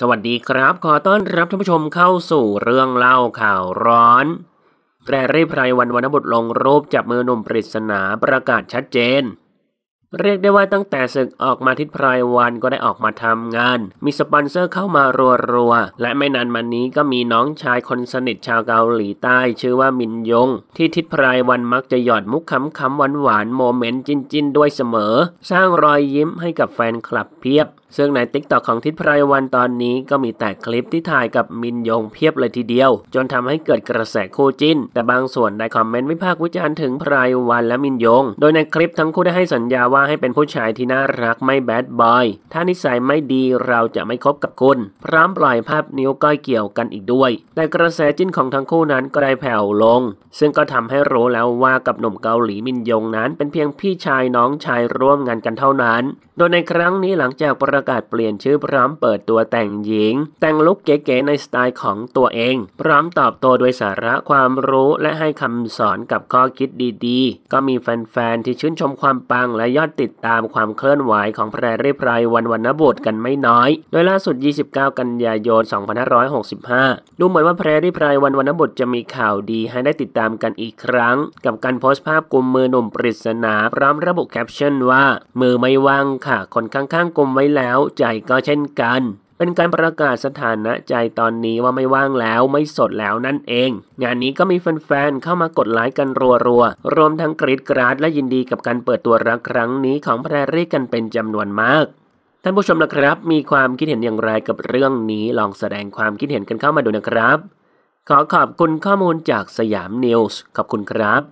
สวัสดีครับ ขอต้อนรับท่านผู้ชมเข้าสู่เรื่องเล่าข่าวร้อนแตรรี่ไพรวันวรรณบุตรลงรูปจับมือหนุ่มปริศนาประกาศชัดเจน เรียกได้ว่าตั้งแต่ศึกออกมาทิศไพรวันก็ได้ออกมาทำงาน มีสปอนเซอร์เข้ามารัวๆและไม่นานมานี้ก็มีน้องชายคนสนิทชาวเกาหลีใต้ ชื่อว่ามินยงที่ทิศไพรวันมักจะหยอดมุกขำคำหวานๆโมเมนต์จิ้นๆด้วยเสมอ สร้างรอยยิ้มให้กับแฟนคลับเพียบซึ่งในติ๊กต็อกของทิศไพรวันตอนนี้ ก็มีแต่คลิปที่ถ่ายกับมินยงเพียบเลยทีเดียว จนทำให้เกิดกระแสคู่จิ้น แต่บางส่วนได้คอมเมนต์วิพากษ์วิจารณ์ถึงไพรวันและมินยง โดยในคลิปทั้งคู่ได้ให้สัญญาว่าให้เป็นผู้ชายที่น่ารักไม่แบดบอย ถ้านิสัยไม่ดีเราจะไม่คบกับคุณ พร้อมปล่อยภาพนิ้วก้อยเกี่ยวกันอีกด้วย แต่กระแสจิ้นของทั้งคู่นั้นก็ได้แผ่วลง ซึ่งก็ทำให้รู้แล้วว่ากับหนุ่มเกาหลีมินยงนั้น เป็นเพียงพี่ชายน้องชายร่วมงานกันเท่านั้น โดยในครั้งนี้หลังจากประประกาศเปลี่ยนชื่อพร้อมเปิดตัวแต่งหญิง แต่งลุคเก๋ๆในสไตล์ของตัวเอง พร้อมตอบโต้ด้วยสาระความรู้และให้คำสอนกับข้อคิดดีๆ ก็มีแฟนๆที่ชื่นชมความปัง และยอดติดตามความเคลื่อนไหวของแพรรีพรายวันวรรณบุตรกันไม่น้อย โดยล่าสุด 29 กันยายน 2565 ดูเหมือนว่าแพรรีพรายวันวรรณบุตรจะมีข่าวดีให้ได้ติดตามกันอีกครั้ง กับการโพสต์ภาพกลุ่มมือหนุ่มปริศนา พร้อมระบุแคปชั่นว่า มือไม่ว่างค่ะคนข้าง ๆกลุ่มไว้แล้วแล้วใจก็เช่นกัน เป็นการประกาศสถานะใจตอนนี้ว่าไม่ว่างแล้วไม่สดแล้วนั่นเอง งานนี้ก็มีแฟนๆเข้ามากดไลค์กันรัวๆ รวมทั้งกรีดกราดและยินดีกับการเปิดตัวรักครั้งนี้ของแพรรี่กันเป็นจำนวนมาก ท่านผู้ชมนะครับ มีความคิดเห็นอย่างไรกับเรื่องนี้ลองแสดงความคิดเห็นกันเข้ามาดูนะครับ ขอขอบคุณข้อมูลจากสยามนิวส์ขอบคุณครับ